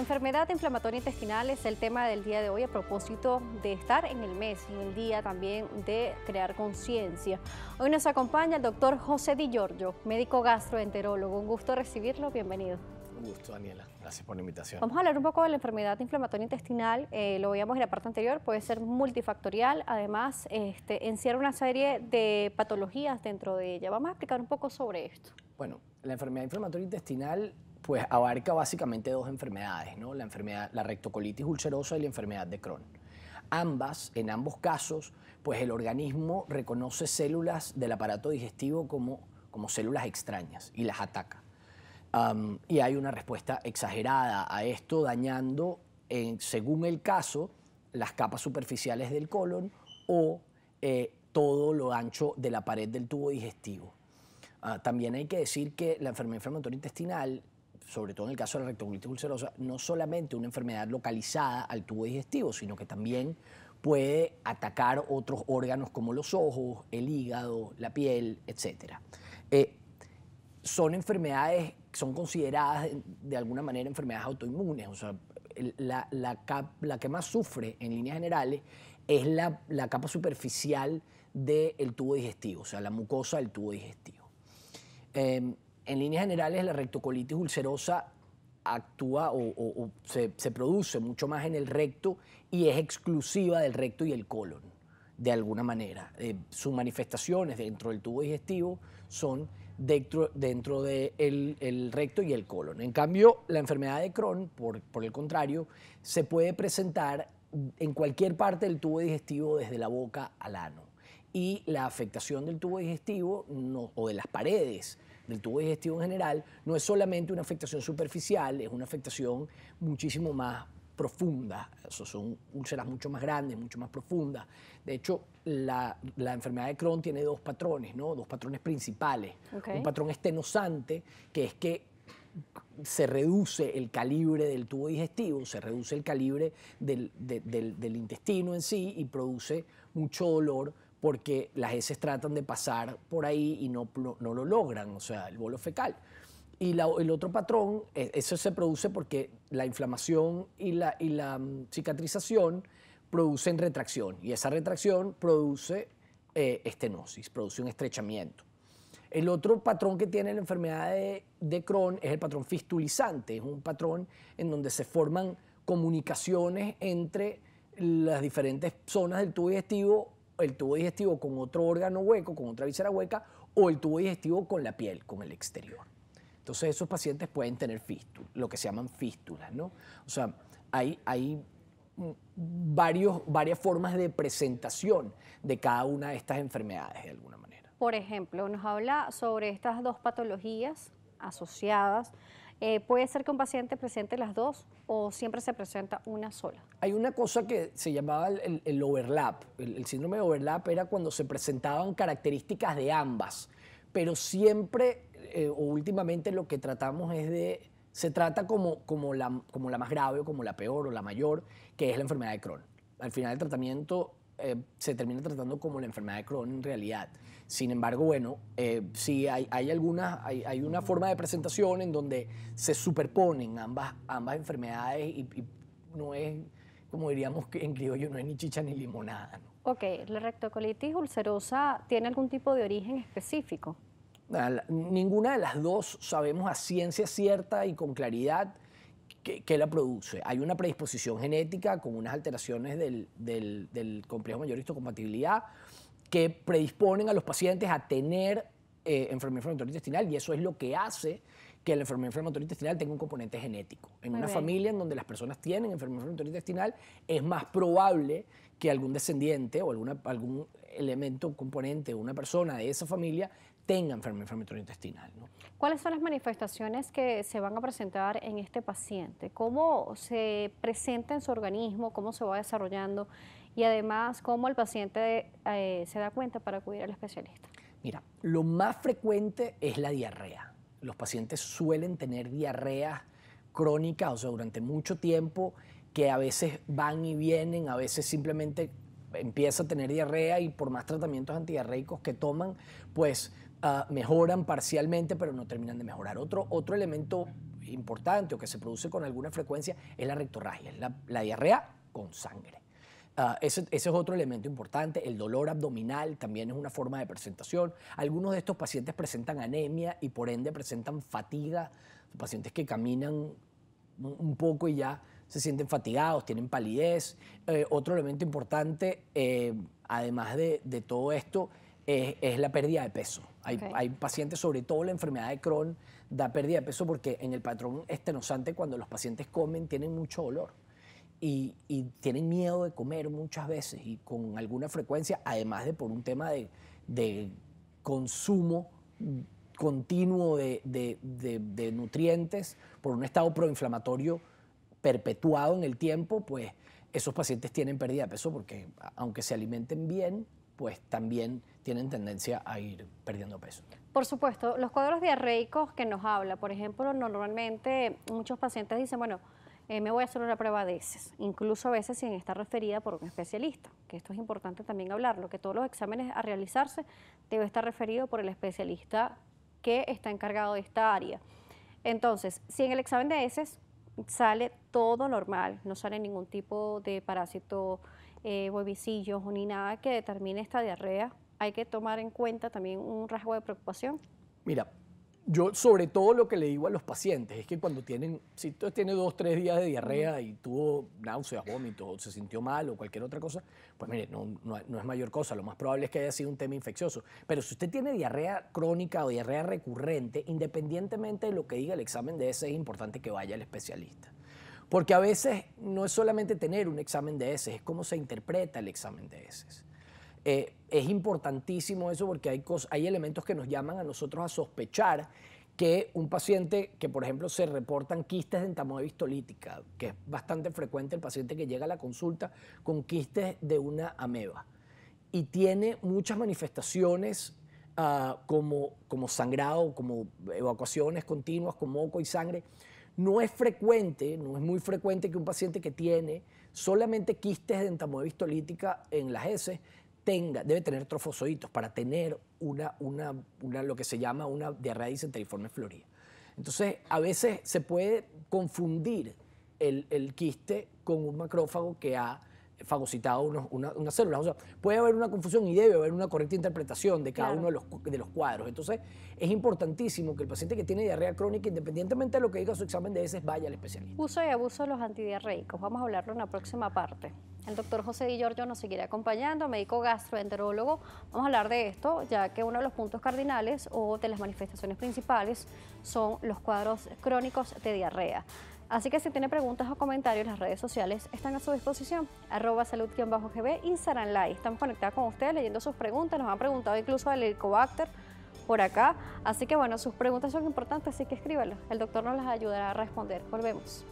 Enfermedad inflamatoria intestinal es el tema del día de hoy a propósito de estar en el mes y el día también de crear conciencia. Hoy nos acompaña el doctor José Di Giorgio, médico gastroenterólogo. Un gusto recibirlo, bienvenido. Un gusto, Daniela. Gracias por la invitación. Vamos a hablar un poco de la enfermedad inflamatoria intestinal. Eh, lo veíamos en la parte anterior, puede ser multifactorial. Además, este, encierra una serie de patologías dentro de ella. Vamos a explicar un poco sobre esto. Bueno, la enfermedad inflamatoria intestinal pues abarca básicamente dos enfermedades, ¿no? la, enfermedad, la rectocolitis ulcerosa y la enfermedad de Crohn. Ambas, en ambos casos, pues el organismo reconoce células del aparato digestivo como, como células extrañas y las ataca. y hay una respuesta exagerada a esto, dañando, eh, según el caso, las capas superficiales del colon o eh, todo lo ancho de la pared del tubo digestivo. Ah, también hay que decir que la enfermedad inflamatoria intestinal sobre todo en el caso de la rectocolitis ulcerosa, no solamente una enfermedad localizada al tubo digestivo, sino que también puede atacar otros órganos como los ojos, el hígado, la piel, etc. Eh, son enfermedades, son consideradas de alguna manera enfermedades autoinmunes, o sea, la, la, que más sufre en líneas generales es la, capa superficial del tubo digestivo, o sea, la mucosa del tubo digestivo. Em, en líneas generales la rectocolitis ulcerosa actúa o, se, produce mucho más en el recto y es exclusiva del recto y el colon, de alguna manera. Eh, sus manifestaciones dentro del tubo digestivo son dentro, del el recto y el colon. En cambio, la enfermedad de Crohn, por, el contrario, se puede presentar en cualquier parte del tubo digestivo desde la boca al ano. Y la afectación del tubo digestivo o de las paredes del tubo digestivo en general, no es solamente una afectación superficial, es una afectación muchísimo más profunda. Eso son úlceras mucho más grandes, mucho más profundas. De hecho, la, enfermedad de Crohn tiene dos patrones, ¿no? Dos patrones principales. Un patrón estenosante, que es que se reduce el calibre del tubo digestivo, se reduce el calibre del intestino en sí y produce mucho dolor porque las heces tratan de pasar por ahí y no, no lo logran, o sea, el bolo fecal. Y el otro patrón, e, eso se produce porque la inflamación y la, y la mm, cicatrización producen retracción y esa retracción produce eh, estenosis, produce un estrechamiento. El otro patrón que tiene la enfermedad de, de, Crohn es el patrón fistulizante, es un patrón en donde se forman comunicaciones entre las diferentes zonas del tubo digestivo el tubo digestivo con otro órgano hueco, con otra visera hueca, o el tubo digestivo con la piel, con el exterior. Entonces esos pacientes pueden tener fístulas, lo que se llaman fístulas, ¿no? O sea, hay, hay mm, varios, varias formas de presentación de cada una de estas enfermedades de alguna manera. Por ejemplo, nos habla sobre estas dos patologías asociadas eh, puede ser que un paciente presente las dos o siempre se presenta una sola. Hay una cosa que se llamaba el, overlap. El, síndrome de overlap era cuando se presentaban características de ambas, pero siempre eh, o últimamente lo que tratamos es de se trata como, como, la, como la más grave o como la peor o la mayor, que es la enfermedad de Crohn. Al final del tratamiento eh, se termina tratando como la enfermedad de Crohn en realidad. Sin embargo, bueno, eh, sí hay, alguna, hay, una forma de presentación en donde se superponen ambas, ambas enfermedades y, no es, como diríamos en criollo, no es ni chicha ni limonada. Ok, ¿la rectocolitis ulcerosa tiene algún tipo de origen específico? Ninguna de las dos sabemos a ciencia cierta y con claridad que, la produce. Hay una predisposición genética con unas alteraciones del, del, complejo mayor histocompatibilidad que predisponen a los pacientes a tener eh, enfermedad inflamatoria intestinal y eso es lo que hace que la enfermedad inflamatoria intestinal tenga un componente genético. En una familia en donde las personas tienen enfermedad inflamatoria intestinal, es más probable que algún descendiente o alguna, algún elemento, componente de una persona de esa familia tenga enfermedad intestinal. ¿Cuáles son las manifestaciones que se van a presentar en este paciente? ¿Cómo se presenta en su organismo? ¿Cómo se va desarrollando? Y además, ¿cómo el paciente eh, se da cuenta para acudir al especialista? Mira, lo más frecuente es la diarrea. Los pacientes suelen tener diarreas crónicas, o sea, durante mucho tiempo, que a veces van y vienen, a veces simplemente empieza a tener diarrea y por más tratamientos antidiarreicos que toman, pues Ah, mejoran parcialmente, pero no terminan de mejorar. Otro, otro elemento importante o que se produce con alguna frecuencia es la rectorragia, la, la diarrea con sangre. Ah, ese, es otro elemento importante. El dolor abdominal también es una forma de presentación. Algunos de estos pacientes presentan anemia y por ende presentan fatiga. Pacientes que caminan un poco y ya se sienten fatigados, tienen palidez. Eh, otro elemento importante, eh, además de, de todo esto, es, la pérdida de peso. Hay, pacientes, sobre todo la enfermedad de Crohn, da pérdida de peso porque en el patrón estenosante, cuando los pacientes comen, tienen mucho dolor. Y, tienen miedo de comer muchas veces y con alguna frecuencia, además de por un tema de, consumo continuo de, de, nutrientes, por un estado proinflamatorio perpetuado en el tiempo, pues esos pacientes tienen pérdida de peso porque aunque se alimenten bien, pues también tienen tendencia a ir perdiendo peso. Por supuesto, los cuadros diarreicos que nos habla, por ejemplo, normalmente muchos pacientes dicen, bueno, eh, me voy a hacer una prueba de heces, incluso a veces sin estar referida por un especialista, que esto es importante también hablarlo, que todos los exámenes a realizarse debe estar referido por el especialista que está encargado de esta área. Entonces, si en el examen de heces sale todo normal, no sale ningún tipo de parásito huevicillos eh, o ni nada que determine esta diarrea, hay que tomar en cuenta también un rasgo de preocupación. Mira, yo sobre todo lo que le digo a los pacientes es que cuando tienen, si usted tiene dos, tres días de diarrea y tuvo náuseas, vómitos, o se sintió mal o cualquier otra cosa, pues mire, no, no, es mayor cosa, lo más probable es que haya sido un tema infeccioso. Pero si usted tiene diarrea crónica o diarrea recurrente, independientemente de lo que diga el examen de ese, es importante que vaya al especialista. Porque a veces no es solamente tener un examen de ese, es cómo se interpreta el examen de ESES. Eh, es importantísimo eso porque hay, elementos que nos llaman a nosotros a sospechar que un paciente que, por ejemplo, se reportan quistes de entamoeba histolítica, que es bastante frecuente el paciente que llega a la consulta con quistes de una ameba, y tiene muchas manifestaciones ah, como, sangrado, como evacuaciones continuas, con moco y sangre, no es frecuente, no es muy frecuente que un paciente que tiene solamente quistes de entamoebistolítica en las heces tenga, debe tener trofozoitos para tener una, una, lo que se llama una diarrea disenteriforme florida. Entonces, a veces se puede confundir el quiste con un macrófago que ha fagocitado una, célula, O sea, puede haber una confusión y debe haber una correcta interpretación de cada uno de los, de los cuadros. Entonces, es importantísimo que el paciente que tiene diarrea crónica, independientemente de lo que diga su examen de heces, vaya al especialista. Uso y abuso de los antidiarreicos. Vamos a hablarlo en la próxima parte. El doctor José Di Giorgio nos seguirá acompañando, médico gastroenterólogo. Vamos a hablar de esto, ya que uno de los puntos cardinales o de las manifestaciones principales son los cuadros crónicos de diarrea. Así que si tiene preguntas o comentarios, las redes sociales están a su disposición. Arroba salud-gb Instagram Live. Estamos conectadas con ustedes leyendo sus preguntas. Nos han preguntado incluso al helicobacter por acá. Así que bueno, sus preguntas son importantes, así que escríbalas. El doctor nos las ayudará a responder. Volvemos.